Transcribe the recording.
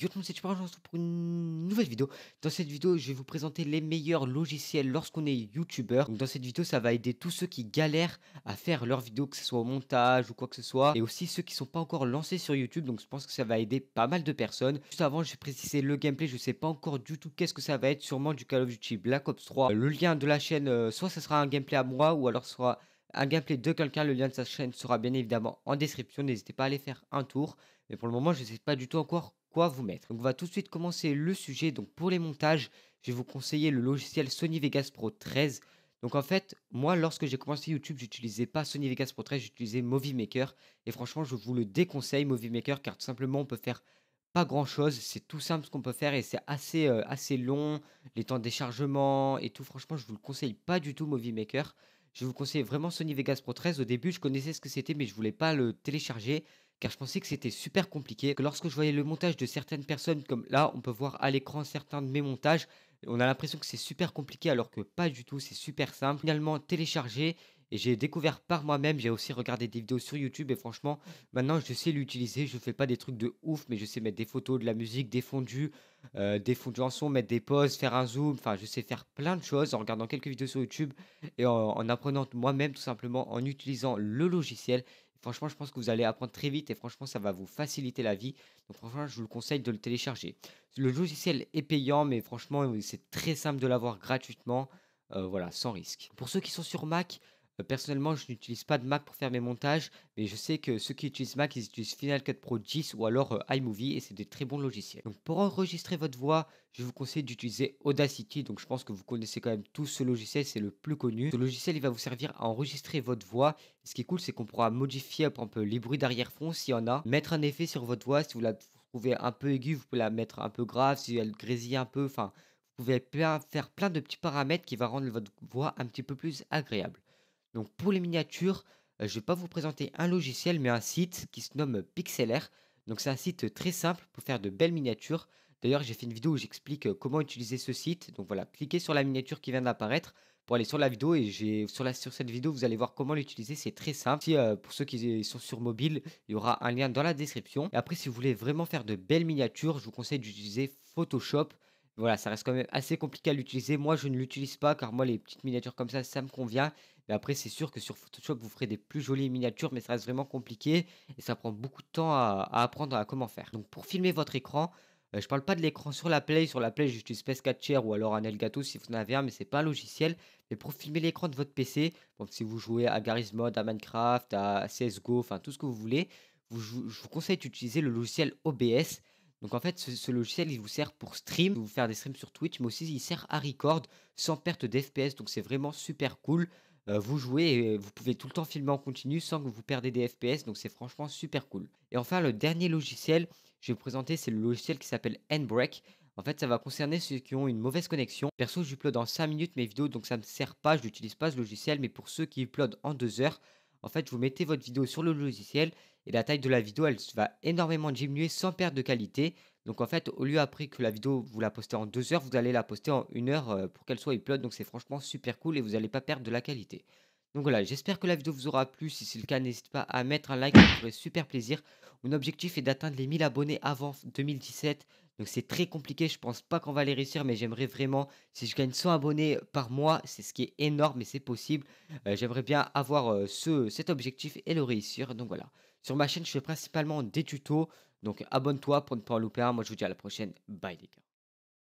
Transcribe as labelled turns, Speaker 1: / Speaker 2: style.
Speaker 1: Yo tout le c'est pour une nouvelle vidéo. Dans cette vidéo, je vais vous présenter les meilleurs logiciels lorsqu'on est youtubeur. Dans cette vidéo, ça va aider tous ceux qui galèrent à faire leurs vidéos, que ce soit au montage ou quoi que ce soit, et aussi ceux qui sont pas encore lancés sur YouTube. Donc je pense que ça va aider pas mal de personnes. Juste avant, je vais préciser le gameplay, je sais pas encore du tout qu'est-ce que ça va être, sûrement du Call of Duty Black Ops 3. le lien de la chaîne, euh, soit ça sera un gameplay à moi ou alors soit un gameplay de quelqu'un, le lien de sa chaîne sera bien évidemment en description. N'hésitez pas à aller faire un tour. Mais pour le moment, je ne sais pas du tout encore quoi vous mettre. Donc on va tout de suite commencer le sujet. Donc pour les montages, je vais vous conseiller le logiciel Sony Vegas Pro 13. Donc en fait, moi lorsque j'ai commencé YouTube, j'utilisais pas Sony Vegas Pro 13, j'utilisais Movie Maker. Et franchement, je vous le déconseille Movie Maker car tout simplement on peut faire pas grand chose, c'est tout simple ce qu'on peut faire et c'est assez, euh, assez long, les temps de déchargement et tout. Franchement, je vous le conseille pas du tout Movie Maker. Je vous conseille vraiment Sony Vegas Pro 13. Au début, je connaissais ce que c'était, mais je voulais pas le télécharger car je pensais que c'était super compliqué. Que lorsque je voyais le montage de certaines personnes, comme là, on peut voir à l'écran certains de mes montages, on a l'impression que c'est super compliqué alors que pas du tout, c'est super simple. Finalement, télécharger et j'ai découvert par moi-même, j'ai aussi regardé des vidéos sur YouTube et franchement, maintenant je sais l'utiliser, je fais pas des trucs de ouf, mais je sais mettre des photos, de la musique, des fondus, euh, des fondus en son, mettre des pauses, faire un zoom, enfin je sais faire plein de choses en regardant quelques vidéos sur YouTube et en, apprenant moi-même tout simplement en utilisant le logiciel. Franchement, je pense que vous allez apprendre très vite et franchement, ça va vous faciliter la vie. Donc, franchement, je vous le conseille de le télécharger. Le logiciel est payant, mais franchement, c'est très simple de l'avoir gratuitement, euh, voilà, sans risque. Pour ceux qui sont sur Mac, euh, personnellement, je n'utilise pas de Mac pour faire mes montages, mais je sais que ceux qui utilisent Mac, ils utilisent Final Cut Pro 10 ou alors euh, iMovie et c'est des très bons logiciels. Donc pour enregistrer votre voix, je vous conseille d'utiliser Audacity. Donc je pense que vous connaissez quand même tous ce logiciel, c'est le plus connu. Ce logiciel, il va vous servir à enregistrer votre voix. ce qui est cool, c'est qu'on pourra modifier un peu les bruits d'arrière-fond s'il y en a, mettre un effet sur votre voix si vous la trouvez un peu aiguë, vous pouvez la mettre un peu grave, si elle grésille un peu, enfin vous pouvez faire plein de petits paramètres qui vont rendre votre voix un petit peu plus agréable. Donc pour les miniatures, euh, je ne vais pas vous présenter un logiciel, mais un site qui se nomme Pixelair. Donc c'est un site très simple pour faire de belles miniatures. D'ailleurs, j'ai fait une vidéo où j'explique euh, comment utiliser ce site. Donc voilà, cliquez sur la miniature qui vient d'apparaître pour aller sur la vidéo et sur, la, sur cette vidéo vous allez voir comment l'utiliser c'est très simple euh, pour ceux qui sont sur mobile il y aura un lien dans la description et après si vous voulez vraiment faire de belles miniatures je vous conseille d'utiliser Photoshop voilà, ça reste quand même assez compliqué à l'utiliser. Moi, je ne l'utilise pas car moi, les petites miniatures comme ça, ça me convient. Mais après, c'est sûr que sur Photoshop, vous ferez des plus jolies miniatures, mais ça reste vraiment compliqué et ça prend beaucoup de temps à, apprendre à comment faire. Donc, pour filmer votre écran, je euh, je parle pas de l'écran sur la Play. Sur la Play, j'utilise Pescatcher ou alors un Elgato si vous en avez un, mais c'est pas un logiciel. Mais pour filmer l'écran de votre PC, donc si vous jouez à Garry's Mod, à Minecraft, à CSGO, enfin tout ce que vous voulez, je vous conseille d'utiliser le logiciel OBS. Donc en fait, ce, logiciel, il vous sert pour stream, vous faire des streams sur Twitch, mais aussi il sert à record sans perte d'FPS. Donc c'est vraiment super cool. Euh, vous jouez et euh, vous pouvez tout le temps filmer en continu sans que vous perdez des FPS. Donc c'est franchement super cool. Et enfin, le dernier logiciel, je vais vous présenter, c'est le logiciel qui s'appelle EndBreak. En fait, ça va concerner ceux qui ont une mauvaise connexion. Perso, j'upload en 5 minutes mes vidéos, donc ça ne me sert pas, je n'utilise pas ce logiciel, mais pour ceux qui uploadent en 2 heures, en fait, vous mettez votre vidéo sur le logiciel et la taille de la vidéo, elle va énormément diminuer sans perte de qualité. Donc en fait, au lieu après que la vidéo, vous la postez en deux heures, vous allez la poster en une heure euh, pour qu'elle soit upload. Donc c'est franchement super cool et vous n'allez pas perdre de la qualité. Donc voilà, j'espère que la vidéo vous aura plu. Si c'est le cas, n'hésitez pas à mettre un like, ça me ferait super plaisir. Mon objectif est d'atteindre les 1000 abonnés avant 2017. Donc c'est très compliqué, je pense pas qu'on va les réussir, mais j'aimerais vraiment, si je gagne 100 abonnés par mois, c'est ce qui est énorme et c'est possible. Euh, j'aimerais bien avoir euh, ce, cet objectif et le réussir. Donc voilà. Sur ma chaîne, je fais principalement des tutos. Donc abonne-toi pour ne pas en louper un. Moi je vous dis à la prochaine. Bye les gars.